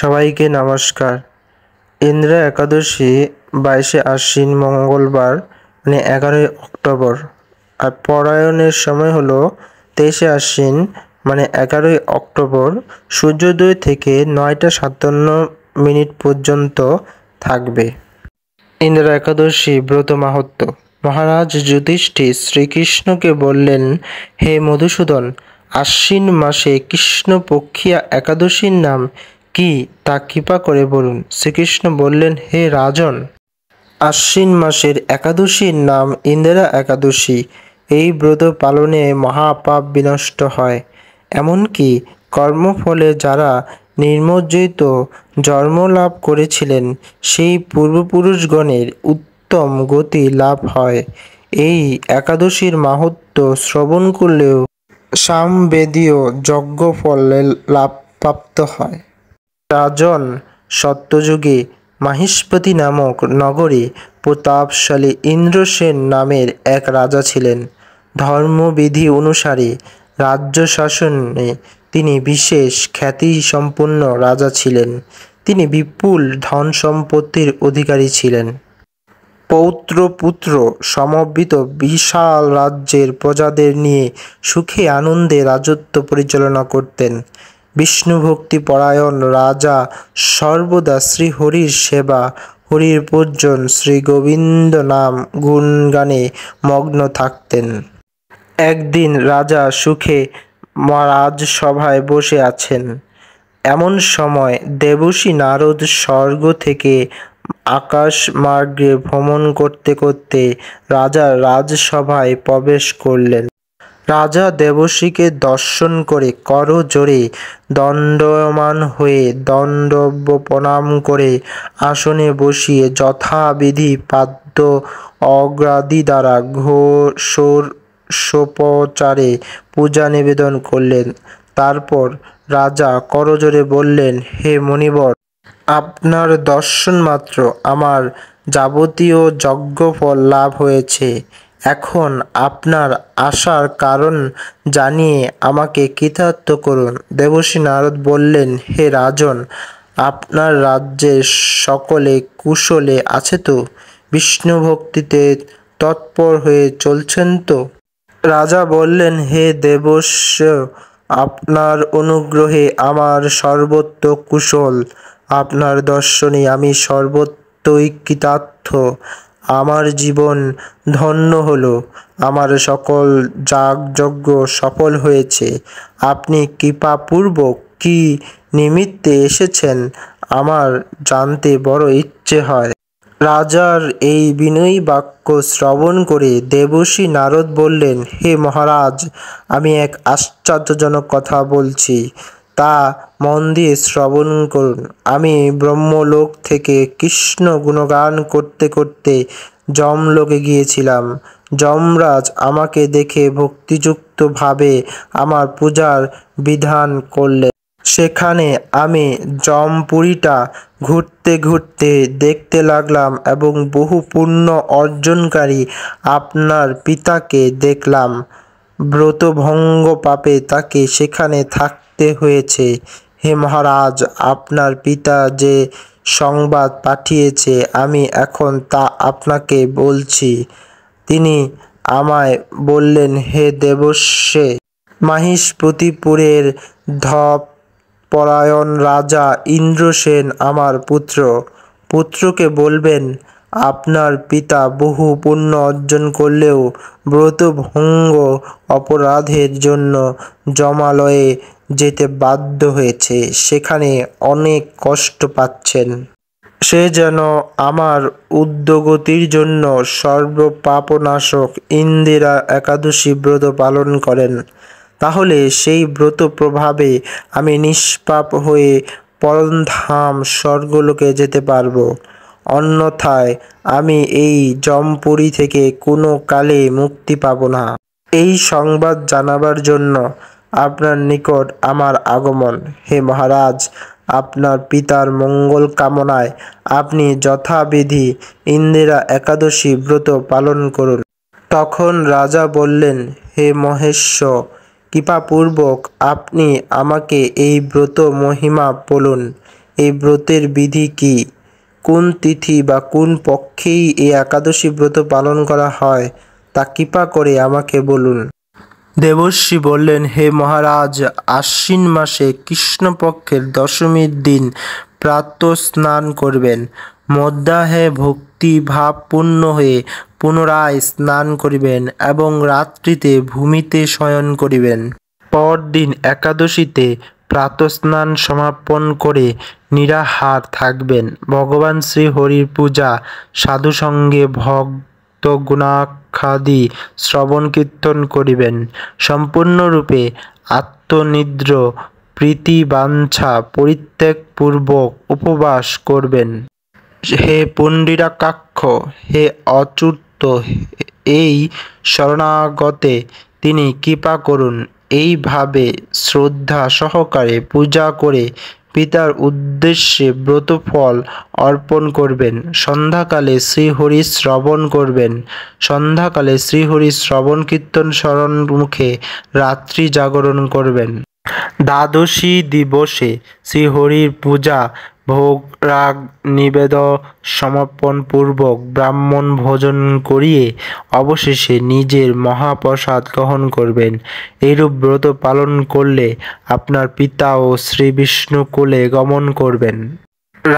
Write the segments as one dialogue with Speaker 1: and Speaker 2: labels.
Speaker 1: সবাইকে নমস্কার ইন্দ্রা একাদশী বাইশে আশ্বিন মঙ্গলবার মানে এগারোই অক্টোবর আর পরায়ণের সময় হলো তেইশে আশ্বিন মানে এগারোই অক্টোবর সূর্যোদয় থেকে নয়টা সাতান্ন মিনিট পর্যন্ত থাকবে ইন্দ্রা একাদশী ব্রত মাহাত্ম মহারাজ যুধিষ্ঠির শ্রীকৃষ্ণকে বললেন হে মধুসূদন আশ্বিন মাসে কৃষ্ণপক্ষিয়া একাদশীর নাম কি তা কৃপা করে বলুন শ্রীকৃষ্ণ বললেন হে রাজন আশ্বিন মাসের একাদশীর নাম ইন্দিরা একাদশী এই ব্রত পালনে মহাপাপ বিনষ্ট হয় এমনকি কর্মফলে যারা নির্মজ্জিত জন্ম লাভ করেছিলেন সেই পূর্বপুরুষগণের উত্তম গতি লাভ হয় এই একাদশীর মাহাত্ম শ্রবণ করলেও সামবেদীয় যজ্ঞফলে লাভ প্রাপ্ত হয় রাজন সত্যযুগে মাহিষ্পতি নামক নগরে প্রতাপশালী ইন্দ্রসেন নামের এক রাজা ছিলেন ধর্মবিধি অনুসারে রাজ্য শাসনে তিনি বিশেষ খ্যাতিসম্পন্ন রাজা ছিলেন তিনি বিপুল ধন সম্পত্তির অধিকারী ছিলেন পৌত্র পুত্র সমর্বিত বিশাল রাজ্যের প্রজাদের নিয়ে সুখে আনন্দে রাজত্ব পরিচালনা করতেন বিষ্ণুভক্তি পরায়ণ রাজা সর্বদা শ্রী হরির সেবা হরির পূজন শ্রী গোবিন্দ নাম গুণগানে মগ্ন থাকতেন একদিন রাজা সুখে রাজসভায় বসে আছেন এমন সময় দেবশী নারদ স্বর্গ থেকে আকাশ মার্গে ভ্রমণ করতে করতে রাজা রাজসভায় প্রবেশ করলেন রাজা দেবশীকে দর্শন করে কর জোরে দণ্ডমান হয়ে দণ্ডব্য প্রণাম করে আসনে বসিয়ে যথাবিধি পাদ্য অগ্রাদি দ্বারা ঘোষর সোপচারে পূজা নিবেদন করলেন তারপর রাজা করজোরে বললেন হে মণিবর আপনার দর্শন মাত্র আমার যাবতীয় যজ্ঞফল লাভ হয়েছে এখন আপনার আসার কারণ জানিয়ে আমাকে কৃতার্থ করুন দেবশ্রী নারদ বললেন হে রাজন আপনার রাজ্যের সকলে কুশলে আছে তো বিষ্ণু ভক্তিতে তৎপর হয়ে চলছেন তো রাজা বললেন হে দেবস আপনার অনুগ্রহে আমার সর্বত্র কুশল আপনার দর্শনে আমি সর্বত্রই কৃতার্থ আমার জীবন ধন্য হলো আমার সকল যাগযজ্ঞ সফল হয়েছে আপনি কৃপাপূর্বক কি নিমিত্তে এসেছেন আমার জানতে বড় ইচ্ছে হয় রাজার এই বিনয়ী বাক্য শ্রবণ করে দেবশী নারদ বললেন হে মহারাজ আমি এক আশ্চর্যজনক কথা বলছি তা মন দিয়ে শ্রবণ করুন আমি ব্রহ্মলোক থেকে কৃষ্ণ গুণগান করতে করতে যমলোকে গিয়েছিলাম যমরাজ আমাকে দেখে ভক্তিযুক্তভাবে আমার পূজার বিধান করলেন সেখানে আমি যমপুরীটা ঘুরতে ঘুরতে দেখতে লাগলাম এবং বহু পুণ্য অর্জনকারী আপনার পিতাকে দেখলাম ব্রতভঙ্গ পাপে তাকে সেখানে থাক থাকতে হয়েছে হে মহারাজ আপনার পিতা যে সংবাদ পাঠিয়েছে আমি এখন তা আপনাকে বলছি তিনি আমায় বললেন হে দেবস্যে মাহিষপতিপুরের ধপ পরায়ণ রাজা ইন্দ্রসেন আমার পুত্র পুত্রকে বলবেন আপনার পিতা বহু পুণ্য অর্জন করলেও ব্রতভঙ্গ অপরাধের জন্য জমালয়ে যেতে বাধ্য হয়েছে সেখানে অনেক কষ্ট পাচ্ছেন সে যেন আমার উদ্যোগতির জন্য সর্বপাপনাশক ইন্দিরা একাদশী ব্রত পালন করেন তাহলে সেই ব্রত প্রভাবে আমি নিষ্পাপ হয়ে পরমধাম স্বর্গলোকে যেতে পারবো অন্যথায় আমি এই জমপুরি থেকে কোনো কালে মুক্তি পাব না এই সংবাদ জানাবার জন্য আপনার নিকট আমার আগমন হে মহারাজ আপনার পিতার মঙ্গল কামনায় আপনি যথাবিধি ইন্দিরা একাদশী ব্রত পালন করুন তখন রাজা বললেন হে মহেশ্ব কৃপাপূর্বক আপনি আমাকে এই ব্রত মহিমা বলুন এই ব্রতের বিধি কী কোন তিথি বা কোন পক্ষেই এই একাদশী ব্রত পালন করা হয় তা কৃপা করে আমাকে বলুন দেবশ্রী বললেন হে মহারাজ আশ্বিন মাসে কৃষ্ণপক্ষের দশমীর দিন প্রাত্য স্নান করবেন মধ্যাহে ভক্তি ভাবপূর্ণ হয়ে পুনরায় স্নান করিবেন এবং রাত্রিতে ভূমিতে শয়ন করিবেন পরদিন একাদশীতে প্রাতস্নান সমাপন করে নিরাহার থাকবেন ভগবান শ্রী হরির পূজা সাধুসঙ্গে ভক্ত গুণাখাদি শ্রবণ কীর্তন করিবেন সম্পূর্ণরূপে আত্মনিদ্র প্রীতি বাঞ্ছা পরিত্যাগপূর্বক উপবাস করবেন হে পুণ্ডিরাকাক্ষ হে অচ্যুত এই শরণাগতে তিনি কৃপা করুন এইভাবে শ্রদ্ধা সহকারে পূজা করে পিতার উদ্দেশ্যে ব্রতফল অর্পণ করবেন সন্ধ্যাকালে শ্রীহরি শ্রবণ করবেন সন্ধ্যাকালে শ্রীহরি শ্রবণ কীর্তন স্মরণ মুখে রাত্রি জাগরণ করবেন দ্বাদশী দিবসে শ্রীহরির পূজা ভোগ রাগ নিবেদ পূর্বক ব্রাহ্মণ ভোজন করিয়ে অবশেষে নিজের মহাপ্রসাদ গ্রহণ করবেন এরূপ ব্রত পালন করলে আপনার পিতা ও শ্রী বিষ্ণু কোলে গমন করবেন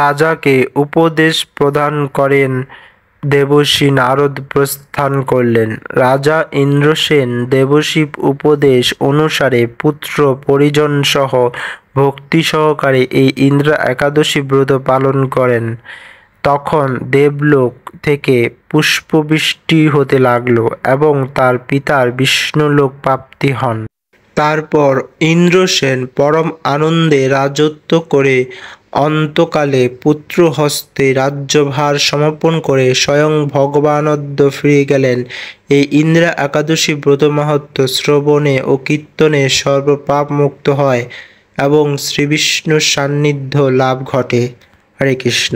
Speaker 1: রাজাকে উপদেশ প্রদান করেন দেবশী নারদ প্রস্থান করলেন রাজা ইন্দ্রসেন দেবশিব উপদেশ অনুসারে পুত্র পরিজন সহ ভক্তি সহকারে এই ইন্দ্রা একাদশী ব্রত পালন করেন তখন দেবলোক থেকে পুষ্পবৃষ্টি হতে লাগল এবং তার পিতার বিষ্ণুলোক প্রাপ্তি হন তারপর ইন্দ্রসেন পরম আনন্দে রাজত্ব করে অন্তকালে পুত্র হস্তে রাজ্যভার সমর্পণ করে স্বয়ং ভগবানদ্য ফিরে গেলেন এই ইন্দ্রা একাদশী ব্রত মাহাত্ম শ্রবণে ও কীর্তনে সর্বপাপ মুক্ত হয় এবং শ্রীবিষ্ণুর সান্নিধ্য লাভ ঘটে হরে কৃষ্ণ